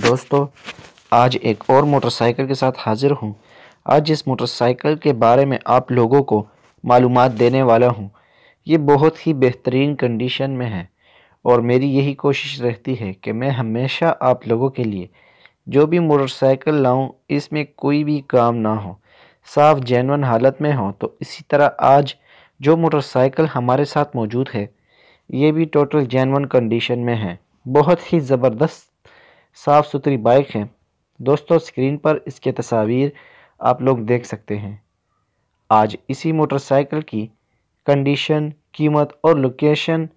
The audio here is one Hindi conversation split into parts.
दोस्तों आज एक और मोटरसाइकिल के साथ हाज़िर हूँ आज इस मोटरसाइकिल के बारे में आप लोगों को मालूम देने वाला हूँ ये बहुत ही बेहतरीन कंडीशन में है और मेरी यही कोशिश रहती है कि मैं हमेशा आप लोगों के लिए जो भी मोटरसाइकिल लाऊं इसमें कोई भी काम ना हो साफ जैनवन हालत में हो तो इसी तरह आज जो मोटरसाइकिल हमारे साथ मौजूद है ये भी टोटल जैनवन कंडीशन में है बहुत ही ज़बरदस्त साफ़ सुथरी बाइक है दोस्तों स्क्रीन पर इसके तस्वीर आप लोग देख सकते हैं आज इसी मोटरसाइकिल की कंडीशन कीमत और लोकेशन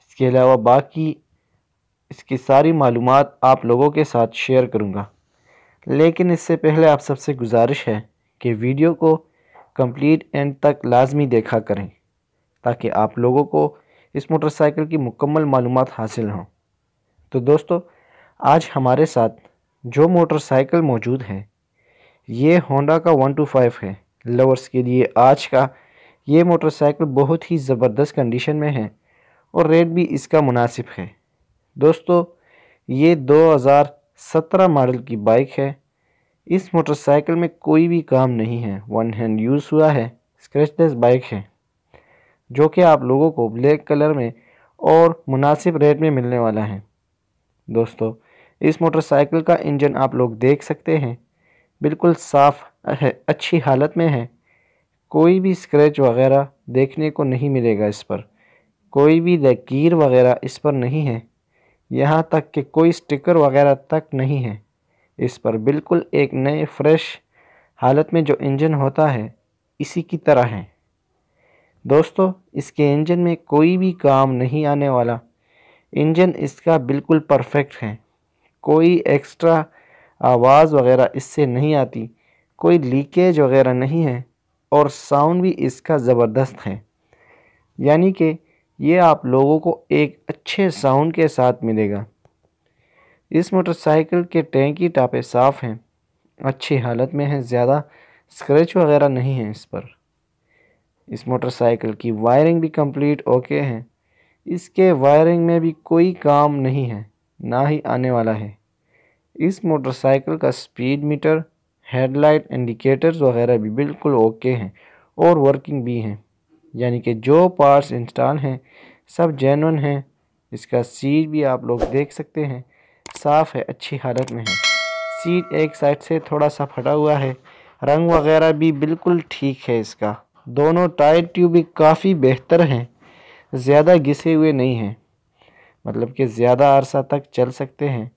इसके अलावा बाकी इसकी सारी मालूम आप लोगों के साथ शेयर करूँगा लेकिन इससे पहले आप सबसे गुजारिश है कि वीडियो को कंप्लीट एंड तक लाजमी देखा करें ताकि आप लोगों को इस मोटरसाइकिल की मुकम्मल मालूम हासिल हों तो दोस्तों आज हमारे साथ जो मोटरसाइकिल मौजूद हैं ये होंडा का वन टू फाइव है लवर्स के लिए आज का ये मोटरसाइकिल बहुत ही ज़बरदस्त कंडीशन में है और रेट भी इसका मुनासिब है दोस्तों ये 2017 मॉडल की बाइक है इस मोटरसाइकिल में कोई भी काम नहीं है वन हैंड यूज़ हुआ है स्क्रेचलेस बाइक है जो कि आप लोगों को ब्लैक कलर में और मुनासिब रेट में मिलने वाला है दोस्तों इस मोटरसाइकिल का इंजन आप लोग देख सकते हैं बिल्कुल साफ है अच्छी हालत में है कोई भी स्क्रैच वगैरह देखने को नहीं मिलेगा इस पर कोई भी लकीर वगैरह इस पर नहीं है यहाँ तक कि कोई स्टिकर वगैरह तक नहीं है इस पर बिल्कुल एक नए फ्रेश हालत में जो इंजन होता है इसी की तरह है दोस्तों इसके इंजन में कोई भी काम नहीं आने वाला इंजन इसका बिल्कुल परफेक्ट है कोई एक्स्ट्रा आवाज़ वगैरह इससे नहीं आती कोई लीकेज वगैरह नहीं है और साउंड भी इसका ज़बरदस्त है यानी कि ये आप लोगों को एक अच्छे साउंड के साथ मिलेगा इस मोटरसाइकिल के टैंकी टापे साफ़ हैं अच्छी हालत में हैं ज़्यादा स्क्रैच वगैरह नहीं है इस पर इस मोटरसाइकिल की वायरिंग भी कंप्लीट ओके है इसके वायरिंग में भी कोई काम नहीं है ना ही आने वाला है इस मोटरसाइकिल का स्पीड मीटर हेडलाइट इंडिकेटर्स वगैरह भी बिल्कुल ओके हैं और वर्किंग भी हैं यानी कि जो पार्ट्स इंस्टॉल हैं सब जेनवन हैं इसका सीट भी आप लोग देख सकते हैं साफ़ है अच्छी हालत में है सीट एक साइड से थोड़ा सा फटा हुआ है रंग वगैरह भी बिल्कुल ठीक है इसका दोनों टायर ट्यूब भी काफ़ी बेहतर हैं ज़्यादा घिसे हुए नहीं हैं मतलब कि ज़्यादा अरसा तक चल सकते हैं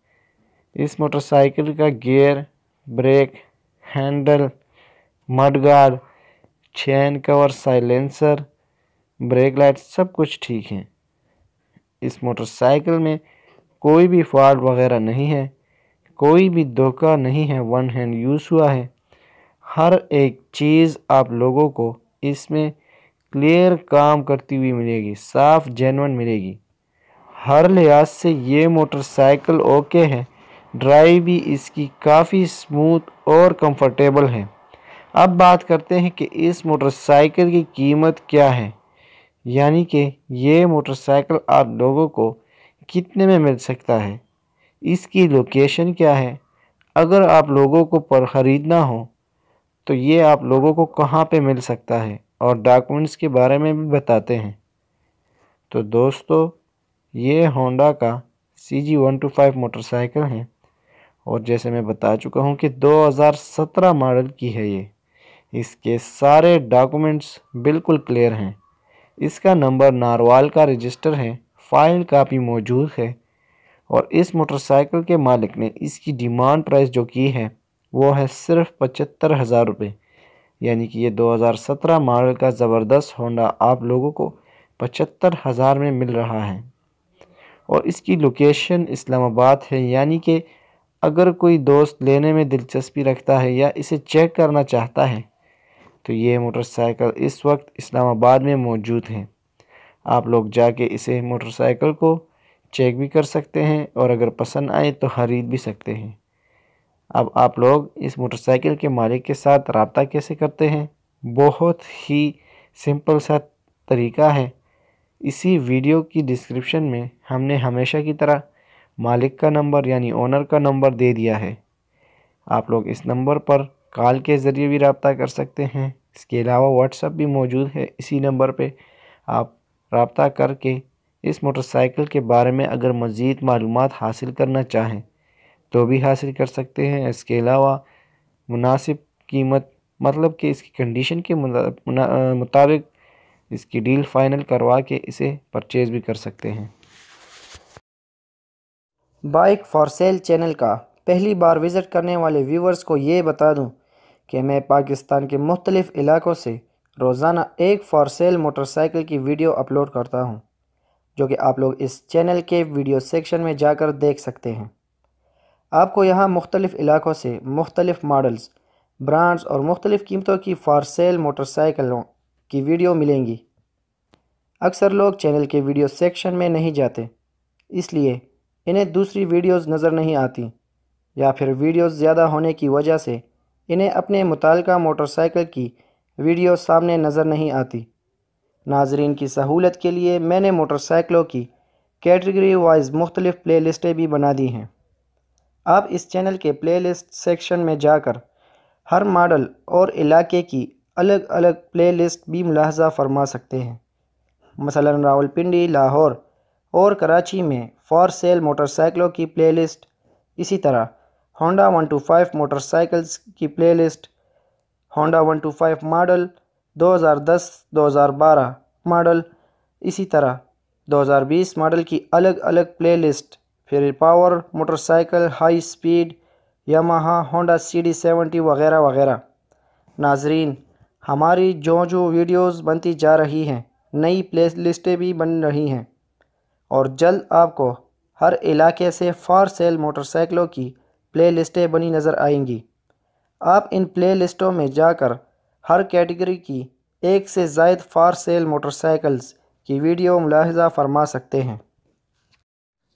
इस मोटरसाइकिल का gear brake handle mudguard chain cover silencer brake light सब कुछ ठीक हैं इस मोटरसाइकिल में कोई भी फॉल्ट वगैरह नहीं है कोई भी धोखा नहीं है वन हैंड यूज़ हुआ है हर एक चीज़ आप लोगों को इसमें क्लियर काम करती हुई मिलेगी साफ जेनवन मिलेगी हर लिहाज से ये मोटरसाइकिल ओके है ड्राइव भी इसकी काफ़ी स्मूथ और कंफर्टेबल है अब बात करते हैं कि इस मोटरसाइकिल की कीमत क्या है यानी कि ये मोटरसाइकिल आप लोगों को कितने में मिल सकता है इसकी लोकेशन क्या है अगर आप लोगों को पर ख़रीदना हो तो ये आप लोगों को कहाँ पे मिल सकता है और डॉक्यूमेंट्स के बारे में भी बताते हैं तो दोस्तों ये होंडा का C G one two five motorcycle है और जैसे मैं बता चुका हूँ कि 2017 मॉडल की है ये इसके सारे डॉक्यूमेंट्स बिल्कुल क्लियर हैं इसका नंबर नारवाल का रजिस्टर है फाइल कापी मौजूद है और इस मोटरसाइकिल के मालिक ने इसकी डिमांड प्राइस जो की है वो है सिर्फ पचहत्तर हज़ार रुपये यानी कि ये 2017 मॉडल का ज़बरदस्त होंडा आप लोगों को पचहत्तर हज़ार में मिल रहा है और इसकी लोकेशन इस्लामाबाद है यानी कि अगर कोई दोस्त लेने में दिलचस्पी रखता है या इसे चेक करना चाहता है तो ये मोटरसाइकिल इस वक्त इस्लामाबाद में मौजूद हैं आप लोग जाके इसे मोटरसाइकिल को चेक भी कर सकते हैं और अगर पसंद आए तो ख़रीद भी सकते हैं अब आप लोग इस मोटरसाइकिल के मालिक के साथ रबता कैसे करते हैं बहुत ही सिंपल सा तरीका है इसी वीडियो की डिस्क्रिप्शन में हमने हमेशा की तरह मालिक का नंबर यानी ओनर का नंबर दे दिया है आप लोग इस नंबर पर कॉल के ज़रिए भी रबता कर सकते हैं इसके अलावा व्हाट्सअप भी मौजूद है इसी नंबर पे आप रबता करके इस मोटरसाइकिल के बारे में अगर मज़ीद मालूम हासिल करना चाहें तो भी हासिल कर सकते हैं इसके अलावा मुनासिब कीमत मतलब कि इसकी कंडीशन के मुताबिक इसकी डील फ़ाइनल करवा के इसे परचेज़ भी कर सकते हैं बाइक फॉर सेल चैनल का पहली बार विज़िट करने वाले व्यूवर्स को ये बता दूं कि मैं पाकिस्तान के मुख्तलिफ़ इलाक़ों से रोज़ाना एक फॉर सेल मोटरसाइकिल की वीडियो अपलोड करता हूं, जो कि आप लोग इस चैनल के वीडियो सेक्शन में जाकर देख सकते हैं आपको यहाँ मुख्तलिफ़ इलाक़ों से मुख्तलिफ़ मॉडल्स ब्रांड्स और मुख्तलिफ़ कीमतों की फ़ार सेल मोटरसाइकिलों की वीडियो मिलेंगी अक्सर लोग चैनल के वीडियो सेक्शन में नहीं जाते इसलिए इन्हें दूसरी वीडियोस नज़र नहीं आती या फिर वीडियोस ज़्यादा होने की वजह से इन्हें अपने मुतल मोटरसाइकिल की वीडियो सामने नज़र नहीं आती नाजरीन की सहूलत के लिए मैंने मोटरसाइकिलों की कैटेगरी वाइज मुख्तलिफ़ प्ले लिस्टें भी बना दी हैं आप इस चैनल के प्लेलिस्ट सेक्शन में जाकर हर मॉडल और इलाके की अलग अलग प्लेलिस्ट भी मुलाहजा फरमा सकते हैं मसलन रावलपिंडी लाहौर और कराची में फॉर सेल मोटरसाइकिलों की प्लेलिस्ट इसी तरह Honda one two five motorcycles की playlist Honda five model 2010-2012 model इसी तरह 2020 मॉडल की अलग अलग प्लेलिस्ट फिर power motorcycle high speed Yamaha Honda C D seventy वगैरह वगैरह नाजरीन हमारी जो जो वीडियोस बनती जा रही हैं नई प्ले लिस्टें भी बन रही हैं और जल्द आपको हर इलाके से फार सेल मोटरसाइकिलों की प्ले लिस्टें बनी नज़र आएंगी आप इन प्ले लिस्टों में जाकर हर कैटेगरी की एक से जायद फार सेल मोटरसाइकिल्स की वीडियो मुलाहजा फरमा सकते हैं